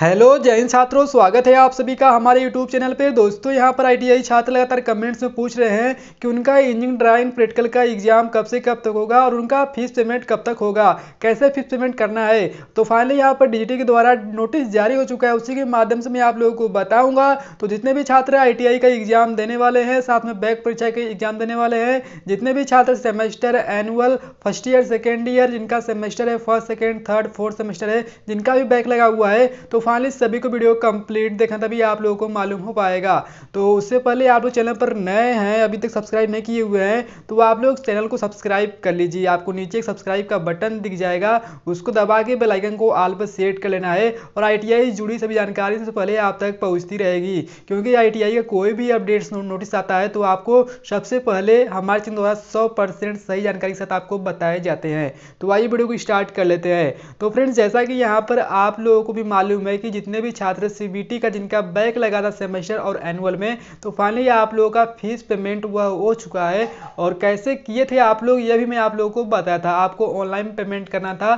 hello जय हिंद छात्रों स्वागत है आप सभी का हमारे यूट्यूब चैनल पर दोस्तों यहाँ पर आईटीआई छात्र लगातार कमेंट्स में पूछ रहे हैं कि उनका इंजीनियरिंग ड्राइंग प्रैक्टिकल का एग्जाम कब से कब तक होगा और उनका फीस पेमेंट कब तक होगा कैसे फीस पेमेंट करना है तो फाइनली यहाँ पर डीजीटी के द्वारा नोटिस जारी हो चुका है उसी के माध्यम से मैं आप लोगों को बताऊँगा तो जितने भी छात्र आई का एग्जाम देने वाले हैं साथ में बैक परीक्षा के एग्जाम देने वाले हैं जितने भी छात्र semester annual first year second year जिनका सेमेस्टर है first second third fourth semester है जिनका भी बैक लगा हुआ है तो फाइनली सभी को वीडियो कंप्लीट देखना तभी आप लोगों को मालूम हो पाएगा तो उससे पहले आप लोग चैनल पर नए हैं अभी तक सब्सक्राइब नहीं किए हुए हैं तो आप लोग चैनल को सब्सक्राइब कर लीजिए आपको नीचे एक सब्सक्राइब का बटन दिख जाएगा उसको दबा के बेलाइकन को आल पर सेट कर लेना है और आई जुड़ी सभी जानकारी सबसे पहले आप तक पहुँचती रहेगी क्योंकि आई का कोई भी अपडेट्स नोटिस आता है तो आपको सबसे पहले हमारे चैनल द्वारा सौ सही जानकारी के साथ आपको बताए जाते हैं तो आइए वीडियो को स्टार्ट कर लेते हैं तो फ्रेंड्स जैसा कि यहाँ पर आप लोगों को भी मालूम है है कि जितने भी छात्र सी का जिनका बैक लगा था सेमेस्टर और एनुअल में तो फाइनली आप लोगों का फीस पेमेंट वह हो चुका है और कैसे किए थे आप लोग यह भी मैं आप लोगों को बताया था आपको ऑनलाइन पेमेंट करना था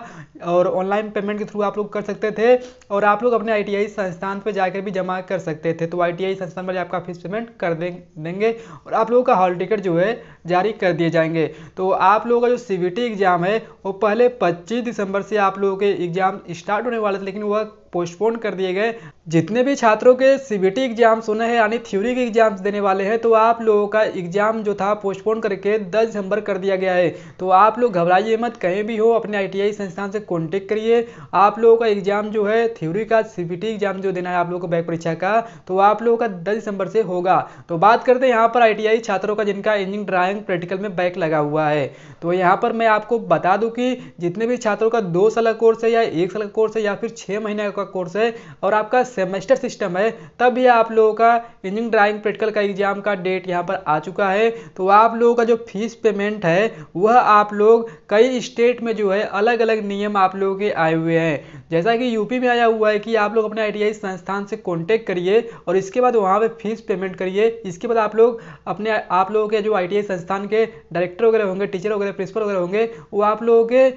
और ऑनलाइन पेमेंट के थ्रू आप लोग कर सकते थे और आप लोग अपने आई संस्थान पर जाकर भी जमा कर सकते थे तो आई संस्थान पर आपका फीस पेमेंट कर देंगे और आप लोगों का हॉल टिकट जो है जारी कर दिए जाएंगे तो आप लोगों का जो सी एग्ज़ाम है वो पहले पच्चीस दिसंबर से आप लोगों के एग्ज़ाम स्टार्ट होने वाले थे लेकिन वह पोस्टपोन पोस्टपोन कर दिए गए जितने भी छात्रों के सीबीटी एग्जाम्स होने हैं यानी थ्योरी के एग्जाम्स देने वाले हैं तो आप लोगों का एग्जाम जो था पोस्टपोन करके 10 दिसंबर कर दिया गया है तो आप लोग घबराइए मत कहीं भी हो अपने आईटीआई संस्थान से कॉन्टेक्ट करिए आप लोगों का एग्जाम जो है थ्योरी का सीबीटी एग्जाम जो देना है आप लोगों को बैक परीक्षा का तो आप लोगों का दस दिसंबर से होगा तो बात करते हैं यहाँ पर आई छात्रों का जिनका इंजिन ड्राइंग प्रैक्टिकल में बैक लगा हुआ है तो यहाँ पर मैं आपको बता दूँ कि जितने भी छात्रों का दो साल का कोर्स है या एक साल का कोर्स है या फिर छः महीने का कोर्स है और आपका सेमेस्टर सिस्टम है तब यह आप लोगों का इंजीनियरिंग ड्राइंग प्रैक्टिकल का एग्जाम का डेट यहाँ पर आ चुका है तो आप लोगों का जो फीस पेमेंट है वह आप लोग कई स्टेट में जो है अलग अलग नियम आप लोगों के आए हुए हैं जैसा कि यूपी में आया हुआ है कि आप लोग अपने आई संस्थान से कॉन्टेक्ट करिए और इसके बाद वहाँ पर फीस पेमेंट करिए इसके बाद आप लोग अपने आप लोगों के जो आई संस्थान के डायरेक्टर वगैरह होंगे टीचर वगैरह प्रिंसिपल वगैरह होंगे वो आप लोगों के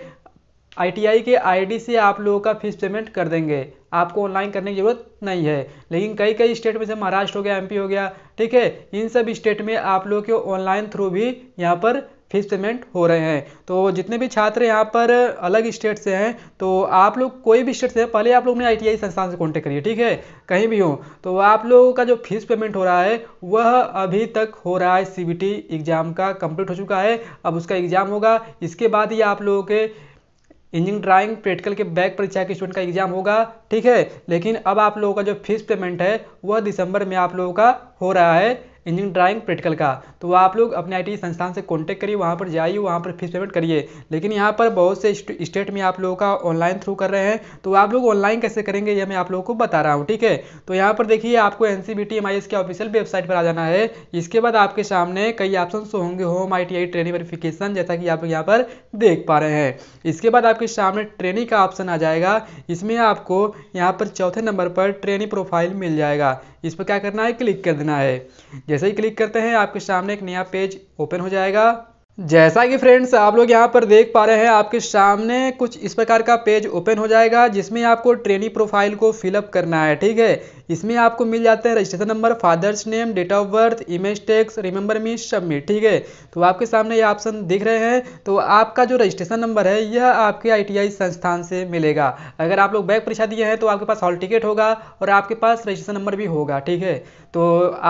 आईटीआई के आईडी से आप लोगों का फीस पेमेंट कर देंगे आपको ऑनलाइन करने की ज़रूरत नहीं है लेकिन कई कई स्टेट में जैसे महाराष्ट्र हो गया एमपी हो गया ठीक है इन सब स्टेट में आप लोगों के ऑनलाइन थ्रू भी यहाँ पर फीस पेमेंट हो रहे हैं तो जितने भी छात्र यहाँ पर अलग स्टेट से हैं तो आप लोग कोई भी स्टेट से पहले आप लोग ने आई संस्थान से कॉन्टेक्ट करिए ठीक है कहीं भी हो तो आप लोगों का जो फीस पेमेंट हो रहा है वह अभी तक हो रहा है सी एग्ज़ाम का कंप्लीट हो चुका है अब उसका एग्ज़ाम होगा इसके बाद ही आप लोगों के इंजीनियरिंग ड्राइंग प्रैक्टिकल के बैक परीक्षा के स्टूडेंट का एग्जाम होगा ठीक है लेकिन अब आप लोगों का जो फीस पेमेंट है वह दिसंबर में आप लोगों का हो रहा है इंजीनियरिंग ड्राइंग प्रैक्टिकल का तो आप लोग अपने आई संस्थान से कॉन्टैक्ट करिए वहाँ पर जाइए वहाँ पर फीस पेमेंट करिए लेकिन यहाँ पर बहुत से स्टेट में आप लोगों का ऑनलाइन थ्रू कर रहे हैं तो आप लोग ऑनलाइन कैसे करेंगे यह मैं आप लोगों को बता रहा हूँ ठीक है तो यहाँ पर देखिए आपको एन सी के ऑफिशियल वेबसाइट पर आ जाना है इसके बाद आपके सामने कई ऑप्शन होंगे होम आई ट्रेनिंग वेरिफिकेशन जैसा कि आप यहाँ पर देख पा रहे हैं इसके बाद आपके सामने ट्रेनिंग का ऑप्शन आ जाएगा इसमें आपको यहाँ पर चौथे नंबर पर ट्रेनिंग प्रोफाइल मिल जाएगा इस पर क्या करना है क्लिक कर देना है जैसे ही क्लिक करते हैं आपके सामने एक नया पेज ओपन हो जाएगा जैसा कि फ्रेंड्स आप लोग यहाँ पर देख पा रहे हैं आपके सामने कुछ इस प्रकार का पेज ओपन हो जाएगा जिसमें आपको ट्रेनी प्रोफाइल को फिलअप करना है ठीक है इसमें आपको मिल जाते हैं registration number father's name date of birth image text remember me submit ठीक है तो आपके सामने ये ऑप्शन दिख रहे हैं तो आपका जो रजिस्ट्रेशन नंबर है यह आपके आई संस्थान से मिलेगा अगर आप लोग बैक परीक्षा दिए हैं तो आपके पास हॉल टिकट होगा और आपके पास रजिस्ट्रेशन नंबर भी होगा ठीक है तो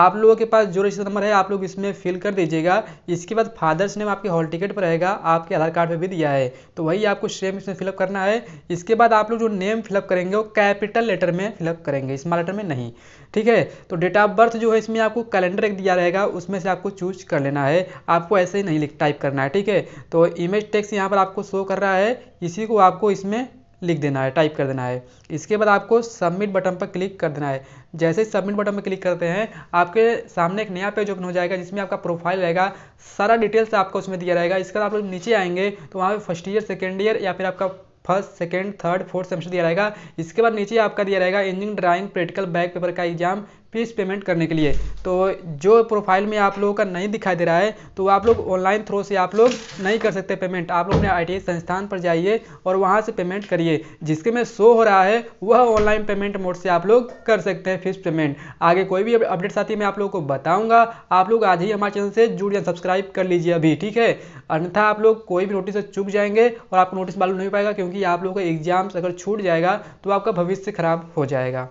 आप लोगों के पास जो रजिस्ट्रेशन नंबर है आप लोग इसमें फिल कर दीजिएगा इसके बाद फादर्स नेम आपके हॉल टिकट पर रहेगा आपके आधार कार्ड पर भी दिया है तो वही आपको सेम इसमें फिलअप करना है इसके बाद आप लोग जो नेम फिलअप करेंगे वो कैपिटल लेटर में फिलअप करेंगे स्मॉल लेटर में नहीं ठीक है तो डेट ऑफ बर्थ जो है इसमें आपको कैलेंडर एक दिया रहेगा उसमें से आपको चूज कर लेना है आपको ऐसे ही नहीं टाइप करना है ठीक है तो इमेज टेक्स यहाँ पर आपको शो कर रहा है इसी को आपको इसमें लिख देना है टाइप कर देना है इसके बाद आपको सबमिट बटन पर क्लिक कर देना है जैसे ही सबमिट बटन पर क्लिक करते हैं आपके सामने एक नया पेज ओपन हो जाएगा जिसमें आपका प्रोफाइल रहेगा सारा डिटेल्स आपको उसमें दिया रहेगा इसके बाद आप लोग नीचे आएंगे तो वहाँ पे फर्स्ट ईयर सेकेंड ईयर या फिर आपका first second third fourth semester दिया रहेगा इसके बाद नीचे आपका दिया रहेगा engineering drawing practical back paper का एग्जाम फीस पेमेंट करने के लिए तो जो प्रोफाइल में आप लोगों का नहीं दिखाई दे रहा है तो आप लोग ऑनलाइन थ्रो से आप लोग नहीं कर सकते पेमेंट आप लोग अपने आई संस्थान पर जाइए और वहाँ से पेमेंट करिए जिसके में शो हो रहा है वह ऑनलाइन पेमेंट मोड से आप लोग कर सकते हैं फीस पेमेंट आगे कोई भी अपडेट साथी मैं आप लोगों को बताऊँगा आप लोग आज ही हमारे चैनल से जुड़ या सब्सक्राइब कर लीजिए अभी ठीक है अन्यथा आप लोग कोई भी नोटिस चुक जाएंगे और आपको नोटिस मालूम नहीं पाएगा क्योंकि आप लोगों का एग्जाम्स अगर छूट जाएगा तो आपका भविष्य खराब हो जाएगा